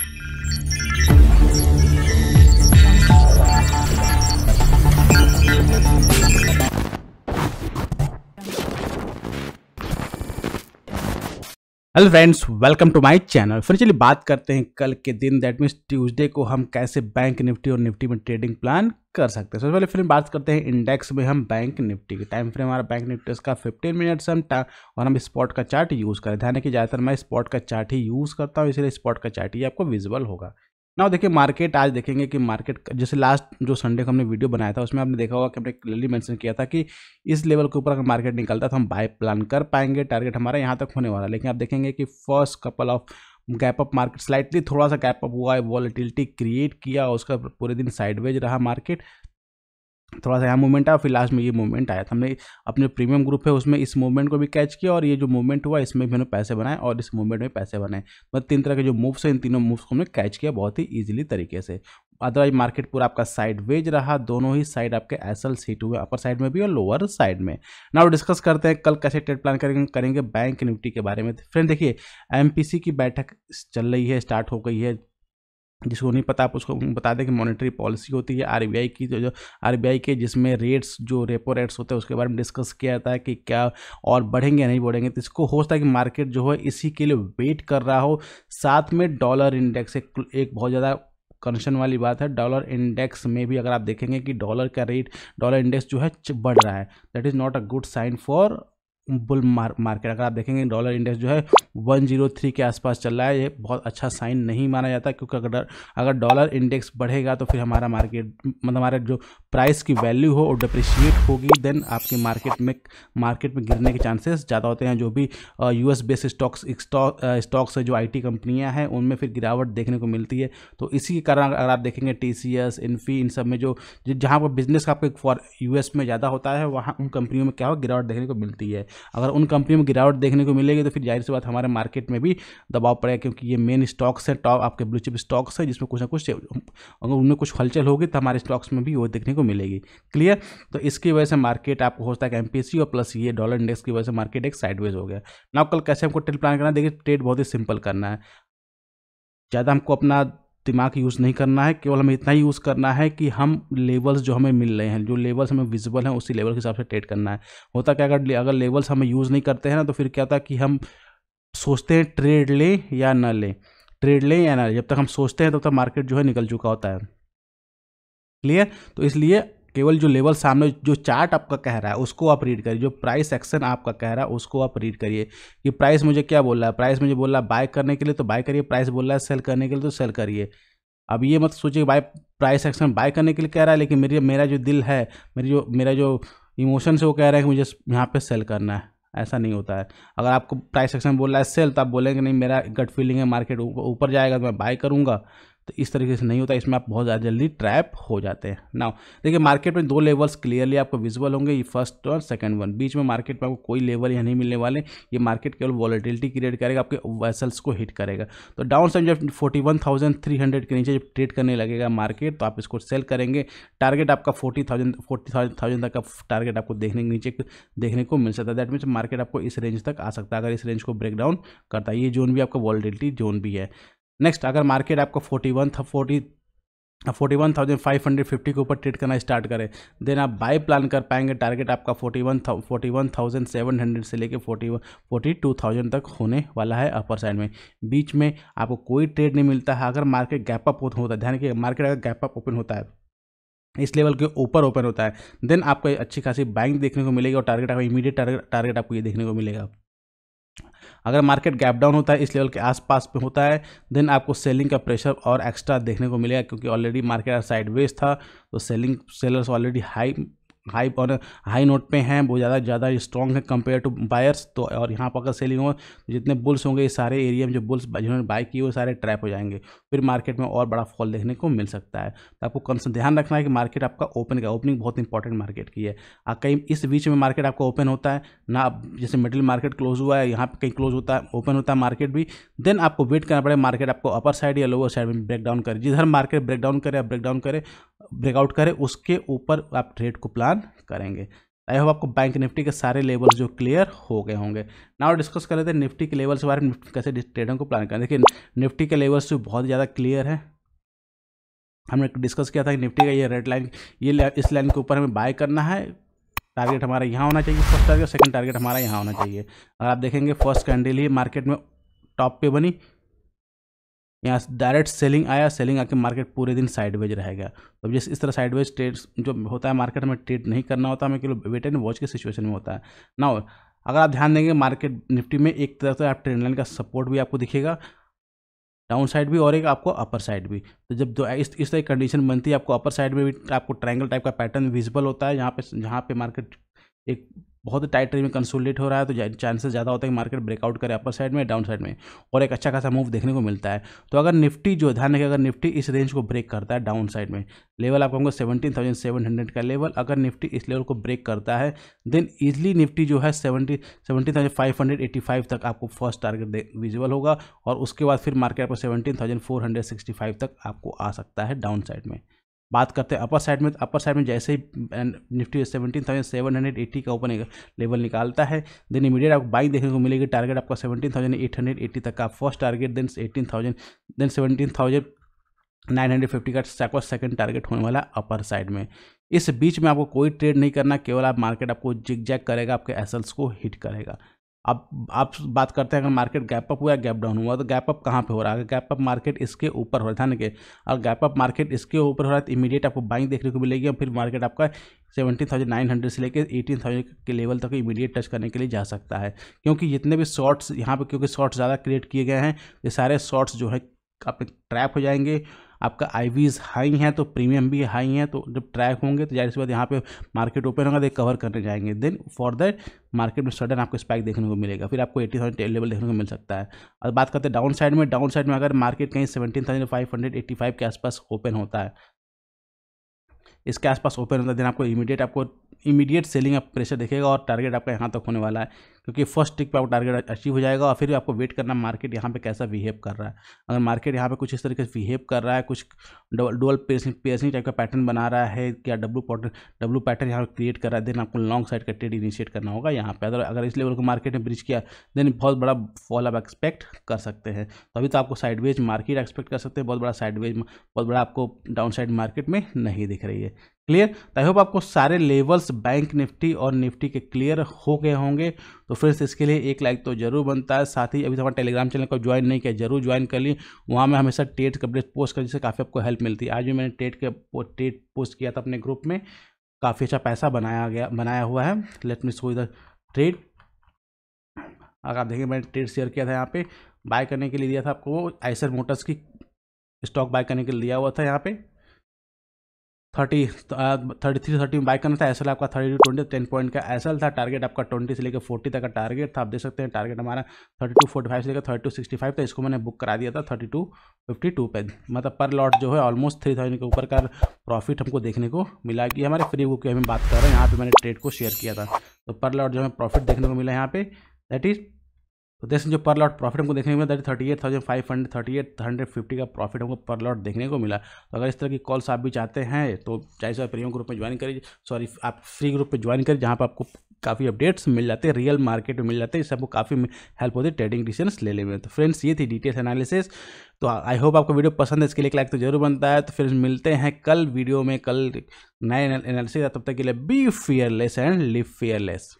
Thank you. Hello friends welcome to my channel फिर चलिए बात करते हैं कल के दिन दैट मीन्स ट्यूसडे को हम कैसे बैंक निफ्टी और निफ्टी में ट्रेडिंग प्लान कर सकते हैं सबसे पहले फिर बात करते हैं इंडेक्स में हम बैंक निफ्टी की टाइम फ्रेम हमारा बैंक निफ्टी का 15 मिनट्स हम और हम स्पॉट का चार्ट यूज़ करें ध्यान है कि ज़्यादातर मैं स्पॉट का चार्ट ही यूज़ करता हूँ इसलिए स्पॉट का चार्ट ही आपको विजिबल होगा ना देखिए मार्केट आज देखेंगे कि मार्केट जैसे लास्ट जो संडे को हमने वीडियो बनाया था उसमें आपने देखा होगा कि हमने क्लियरली मेंशन किया था कि इस लेवल के ऊपर अगर मार्केट निकलता तो हम बाय प्लान कर पाएंगे टारगेट हमारा यहाँ तक होने वाला लेकिन आप देखेंगे कि first couple of gap up market slightly थोड़ा सा गैप अप हुआ है वॉलिटिलिटी क्रिएट किया उसका पूरे दिन साइडवेज रहा मार्केट थोड़ा सा यहाँ मूवमेंट आया फिर लास्ट में ये मूवमेंट आया तो हमने अपने प्रीमियम ग्रुप है उसमें इस मूवमेंट को भी कैच किया और ये जो मूवमेंट हुआ इसमें भी हमने पैसे बनाए और इस मूवमेंट में पैसे बनाए मतलब तीन तरह के जो मूव्स हैं इन तीनों मूव्स को हमने कैच किया बहुत ही ईजिली तरीके से अदरवाइज मार्केट पूरा आपका साइड वेज रहा दोनों ही साइड आपके एसल सीट हुए अपर साइड में भी और लोअर साइड में वो डिस्कस करते हैं कल कैसे ट्रेड प्लान करेंगे करेंगे बैंक निफ्टी के बारे में फ्रेंड देखिए एमपीसी की बैठक चल रही है स्टार्ट हो गई है जिसको नहीं पता आप उसको बता दें कि मॉनेटरी पॉलिसी होती है आरबीआई की जो जो आरबीआई के जिसमें रेट्स जो रेपो रेट्स होते हैं उसके बारे में डिस्कस किया जाता है कि क्या और बढ़ेंगे या नहीं बढ़ेंगे तो इसको हो सकता है कि मार्केट जो है इसी के लिए वेट कर रहा हो साथ में डॉलर इंडेक्स एक, एक बहुत ज़्यादा कंसर्न वाली बात है डॉलर इंडेक्स में भी अगर आप देखेंगे कि डॉलर का रेट डॉलर इंडेक्स जो है बढ़ रहा है that is not a good sign for bull मार, मार्केट अगर आप देखेंगे डॉलर इंडेक्स जो है 103 के आसपास चल रहा है ये बहुत अच्छा साइन नहीं माना जाता क्योंकि अगर अगर डॉलर इंडेक्स बढ़ेगा तो फिर हमारा मार्केट मतलब हमारा जो प्राइस की वैल्यू हो और डिप्रिशिएट होगी देन आपके मार्केट में मार्केट में गिरने के चांसेस ज़्यादा होते हैं जो भी U S based stocks stocks जो आई टी कंपनियाँ हैं उनमें फिर गिरावट देखने को मिलती है तो इसी के कारण अगर आप देखेंगे टी सी एस फी इन सब में जो जहाँ पर बिजनेस आपके यू एस में ज़्यादा होता है वहाँ उन कंपनियों में क्या हो गिरावट देखने को मिलती है अगर उन कंपनियों में गिरावट देखने को मिलेगी तो फिर जाहिर सी बात हमारे मार्केट में भी दबाव पड़ेगा क्योंकि ये मेन स्टॉक्स हैं टॉप आपके ब्लू चिप स्टॉक्स हैं जिसमें कुछ ना कुछ अगर उनमें कुछ हलचल होगी तो हमारे स्टॉक्स में भी वो देखने को मिलेगी क्लियर तो इसकी वजह से मार्केट आपको हो सकता है एम और प्लस ये डॉलर इंडेक्स की वजह से मार्केट एक साइडवेज हो गया ना कल कैसे हमको ट्रेड प्लान करना देखिए ट्रेड बहुत ही सिंपल करना है ज़्यादा हमको अपना दिमाग यूज़ नहीं करना है केवल हमें इतना ही यूज़ करना है कि हम लेवल्स जो हमें मिल रहे हैं जो लेवल्स हमें विजिबल हैं उसी लेवल के हिसाब से ट्रेड करना है होता क्या अगर अगर लेवल्स हमें यूज़ नहीं करते हैं ना तो फिर क्या था कि हम सोचते हैं ट्रेड लें या ना लें ट्रेड लें या ना जब तक हम सोचते हैं तब तो तक मार्केट जो है निकल चुका होता है क्लियर तो इसलिए केवल जो लेवल सामने जो चार्ट आपका कह रहा है उसको आप रीड करिए जो प्राइस एक्शन आपका कह रहा है उसको आप रीड करिए कि प्राइस मुझे क्या बोल रहा है प्राइस मुझे बोल रहा है बाय करने के लिए तो बाय करिए प्राइस बोल रहा है सेल करने के लिए तो सेल करिए अब ये मत सोचिए बाय प्राइस एक्शन बाय करने के लिए कह रहा है लेकिन मेरी मेरा जो दिल है मेरी जो मेरा जो इमोशन से वो कह रहा है कि मुझे यहाँ पर सेल करना है ऐसा नहीं होता है अगर आपको प्राइस एक्शन बोल रहा है सेल तो आप बोलेंगे नहीं मेरा गट फीलिंग है मार्केट ऊपर जाएगा तो मैं बाय करूँगा तो इस तरीके से नहीं होता इसमें आप बहुत ज़्यादा जल्दी ट्रैप हो जाते हैं नाउ देखिए मार्केट में दो लेवल्स क्लियरली आपको विजुअल होंगे ये फर्स्ट और सेकंड वन बीच में मार्केट में आपको कोई लेवल यहाँ नहीं मिलने वाले ये मार्केट केवल वॉलिटिलिटी क्रिएट करेगा आपके वेसल्स को हिट करेगा तो डाउन साइड जब forty one thousand three hundred के नीचे जब ट्रेड करने लगेगा मार्केट तो आप इसको सेल करेंगे टारगेट आपका फोर्टी थाउजेंड फोर्टी थाउजेंड तक का टारगेट आपको देखने के नीचे देखने को मिल सकता है दैट मीन्स मार्केट आपको इस रेंज तक आ सकता है अगर इस रेंज को ब्रेक डाउन करता है ये जोन भी आपका वॉलिटिलिटी जोन भी है नेक्स्ट अगर मार्केट आपको फोर्टी वन था forty forty one thousand five hundred fifty के ऊपर ट्रेड करना स्टार्ट करें देन आप बाय प्लान कर पाएंगे टारगेट आपका forty one forty one thousand seven hundred से लेके फोर्टी फोर्टी टू थाउजेंड तक होने वाला है अपर साइड में बीच में आपको कोई ट्रेड नहीं मिलता है अगर मार्केट गैप अप होता है ध्यान रखिए मार्केट अगर गैप अप ओपन होता है इस लेवल के ऊपर ओपन होता है देन आपको अच्छी खासी बाइंग देखने को मिलेगी और टारगेट आपका इमीडिएट टारगेट आपको ये देखने को मिलेगा अगर मार्केट गैप डाउन होता है इस लेवल के आसपास पे होता है देन आपको सेलिंग का प्रेशर और एक्स्ट्रा देखने को मिलेगा क्योंकि ऑलरेडी मार्केट साइडवेज था तो selling sellers already high high और हाई नोट पे हैं वो ज़्यादा ज़्यादा स्ट्रॉन्ग है कंपेयर टू बायर्स तो और यहाँ पर अगर सेलिंग हो जितने बुल्स होंगे ये सारे एरिया में जो बुल्स जिन्होंने बाय किए वो सारे ट्रैप हो जाएंगे फिर मार्केट में और बड़ा फॉल देखने को मिल सकता है तो आपको कम से ध्यान रखना है कि मार्केट आपका ओपन का ओपनिंग बहुत इंपॉर्टेंट मार्केट की है कहीं इस बीच में मार्केट आपका ओपन होता है ना जैसे मिडिल मार्केट क्लोज हुआ है यहाँ पर कहीं क्लोज होता है ओपन होता है मार्केट भी देन आपको वेट करना पड़ेगा मार्केट आपको अपर साइड या लोअर साइड में ब्रेक डाउन करे जिधर मार्केट ब्रेकडाउन करे ब्रेक डाउन करे ब्रेकआउट करे उसके ऊपर आप ट्रेड को प्लान करेंगे आई होप आपको बैंक निफ्टी के सारे लेवल्स जो क्लियर हो गए होंगे नाउ डिस्कस कर रहे थे निफ्टी के लेवल्स के बारे में कैसे ट्रेडिंग को प्लान करें देखिए निफ्टी के लेवल्स जो बहुत ज़्यादा क्लियर है हमने डिस्कस किया था कि निफ्टी का ये रेड लाइन ये इस लाइन के ऊपर हमें बाय करना है टारगेट हमारा यहाँ होना चाहिए फर्स्ट टारगेट सेकंड टारगेट हमारा यहाँ होना चाहिए अगर आप देखेंगे फर्स्ट कैंडल ही मार्केट में टॉप पे बनी यहाँ डायरेक्ट सेलिंग आया सेलिंग आके मार्केट पूरे दिन साइडवेज रहेगा तो जैसे इस तरह साइडवेज ट्रेड जो होता है मार्केट में ट्रेड नहीं करना होता हमें केवल वेट एंड वॉच के सिचुएशन में होता है ना अगर आप ध्यान देंगे मार्केट निफ्टी में एक तरह से आप ट्रेंड लाइन का सपोर्ट भी आपको दिखेगा डाउन साइड भी और एक आपको अपर साइड भी तो जब दो इस इस तरह कंडीशन बनती है आपको अपर साइड में भी आपको ट्रायंगल टाइप का पैटर्न विजिबल होता है यहाँ पे यहाँ पे मार्केट एक बहुत ही टाइट रेंज में कंसोलिडेट हो रहा है तो चांसेस ज़्यादा होता है कि मार्केट ब्रेकआउट करे अपर साइड में डाउन साइड में और एक अच्छा खासा मूव देखने को मिलता है तो अगर निफ्टी जो ध्यान रखें अगर निफ्टी इस रेंज को ब्रेक करता है डाउन साइड में लेवल आपको हमको सेवेंटीन थाउजेंड सेवन हंड्रेड का लेवल अगर निफ्टी इस लेवल को ब्रेक करता है देन ईजिली निफ्टी जो है seventy seventeen thousand five hundred eighty five तक आपको फर्स्ट टारगेट विजिबल होगा और उसके बाद फिर मार्केट आपको seventeen thousand four hundred sixty five तक आपको आ सकता है डाउन साइड में बात करते हैं अपर साइड में तो अपर साइड में जैसे ही Nifty seventeen thousand seven hundred eighty का ओपन लेवल निकालता है देन इमीडिएट आपको बाइंग देखने को मिलेगी टारगेट आपका seventeen thousand eight hundred eighty तक का first target then eighteen thousand then seventeen thousand nine hundred fifty का सेकंड सेकंड टारगेट होने वाला अपर साइड में इस बीच में आपको कोई ट्रेड नहीं करना केवल आप मार्केट आपको जिग जैक करेगा आपके एसल्स को हिट करेगा अब आप बात करते हैं अगर मार्केट गैप अप हुआ गैप डाउन हुआ तो गैप अप कहाँ पे हो रहा है गैप अप मार्केट इसके ऊपर हो रहा है ना कि अगर गैप अप मार्केट इसके ऊपर हो रहा है तो इमीडिएट आपको बाइंग देखने को मिलेगी और फिर मार्केट आपका सेवेंटीन थाउजेंड नाइन हंड्रेड से लेकर एटीन थाउजेंड के लेवल तक इमीडिएट टच करने के लिए जा सकता है क्योंकि जितने भी शॉर्ट्स यहाँ पर क्योंकि शॉर्ट्स ज़्यादा क्रिएट किए गए हैं ये सारे शॉर्ट्स जो है आप ट्रैप हो जाएंगे आपका आई हाई है तो प्रीमियम भी हाई है तो जब ट्रैक होंगे तो जाहिर सी बात यहाँ पे मार्केट ओपन होगा तो कवर करने जाएंगे देन फॉर दैट मार्केट में सडन आपको स्पाइक देखने को मिलेगा फिर आपको एटी थाउजेंड लेवल देखने को मिल सकता है और बात करते हैं डाउन साइड में डाउन साइड में अगर मार्केट कहीं seventeen thousand five hundred eighty five के आसपास ओपन होता है इसके आसपास ओपन होता है देन आपको इमीडिएट आपको इमीडिएट सेलिंग आप प्रेशर देखेगा और टारगेट आपका यहाँ तक होने वाला है क्योंकि फर्स्ट टिक पे आपको टारगेट अचीव हो जाएगा और फिर आपको वेट करना मार्केट यहाँ पे कैसा बिहेव कर रहा है अगर मार्केट यहाँ पे कुछ इस तरीके से बिहेव कर रहा है कुछ डबल पेसिंग पेसिंग टाइप का पैटर्न बना रहा है क्या डब्लू पॉटर डब्लू पैटर्न यहाँ पर क्रिएट कर रहा है देन आपको लॉन्ग साइड का ट्रेड इनिशिएट करना होगा यहाँ पे अगर अगर इस लेवल को मार्केट ने ब्रिज किया देन बहुत बड़ा फॉल आप एक्सपेक्ट कर सकते हैं तो अभी तो आपको साइडवेज मार्केट एक्सपेक्ट कर सकते हैं बहुत बड़ा साइडवेज बहुत बड़ा आपको डाउन साइड मार्केट में नहीं दिख रही है क्लियर आई होप आपको सारे लेवल्स बैंक निफ्टी और निफ्टी के क्लियर हो गए होंगे तो फ्रेंड्स इसके लिए एक लाइक तो जरूर बनता है साथ ही अभी तो हमारे टेलीग्राम चैनल को ज्वाइन नहीं किया जरूर ज्वाइन कर ली वहाँ मैं हमेशा टेट के अपडेट पोस्ट कर जिससे काफ़ी आपको हेल्प मिलती है आज भी मैंने टेट के टेट पोस्ट किया था अपने ग्रुप में काफ़ी अच्छा पैसा बनाया गया बनाया हुआ है लेट मी सो इधर ट्रेड अगर आप देखें मैंने ट्रेड शेयर किया था यहाँ पे बाय करने के लिए दिया था आपको आइसर मोटर्स की स्टॉक बाय करने के लिए दिया हुआ था यहाँ पे थर्टी थर्टी थ्री थर्टी में बाई करना था एसएल आपका thirty two twenty ten point का एसएल था टारगेट आपका ट्वेंटी से लेकर फोर्टी तक का टारगेट था आप देख सकते हैं टारगेट हमारा थर्टी टू फोर्टी फाइव से लेकर थर्टी टू सिक्सटी फाइव था इसको मैंने बुक करा दिया था थर्टी टू फिफ्टी टू पे मतलब पर लॉट जो है ऑलमोस्ट थ्री थाउजेंड के ऊपर का प्रॉफिट हमको देखने को मिला कि हमारे फ्री बुक की हम बात कर रहे हैं यहाँ पर मैंने ट्रेड को शेयर किया था तो पर लॉट जो है प्रॉफिट देखने को मिला यहाँ पे दैट इज़ तो देखें जो पर लॉट प्रॉफिट हमको देखने को मिला thirty eight thousand five hundred thirty eight hundred fifty का प्रॉफिट हमको पर लॉट देखने को मिला तो अगर इस तरह की कॉल्स आप भी चाहते हैं तो चाहे सौ प्रीमियम ग्रुप में ज्वाइन करिए सॉरी आप फ्री ग्रुप में ज्वाइन करिए जहाँ पर आपको काफ़ी अपडेट्स मिल जाते हैं रियल मार्केट में मिल जाते हैं इससे आपको काफ़ी हेल्प होती है ट्रेडिंग डिसीजन ले लेने में तो फ्रेंड्स ये थी डिटेल्स एनालिसिस तो आई होप आपको वीडियो पसंद है इसके लिए लाइक तो जरूर बनता है तो फिर मिलते हैं कल वीडियो में कल नए एनालिसिस तब तक के लिए be fearless and live fearless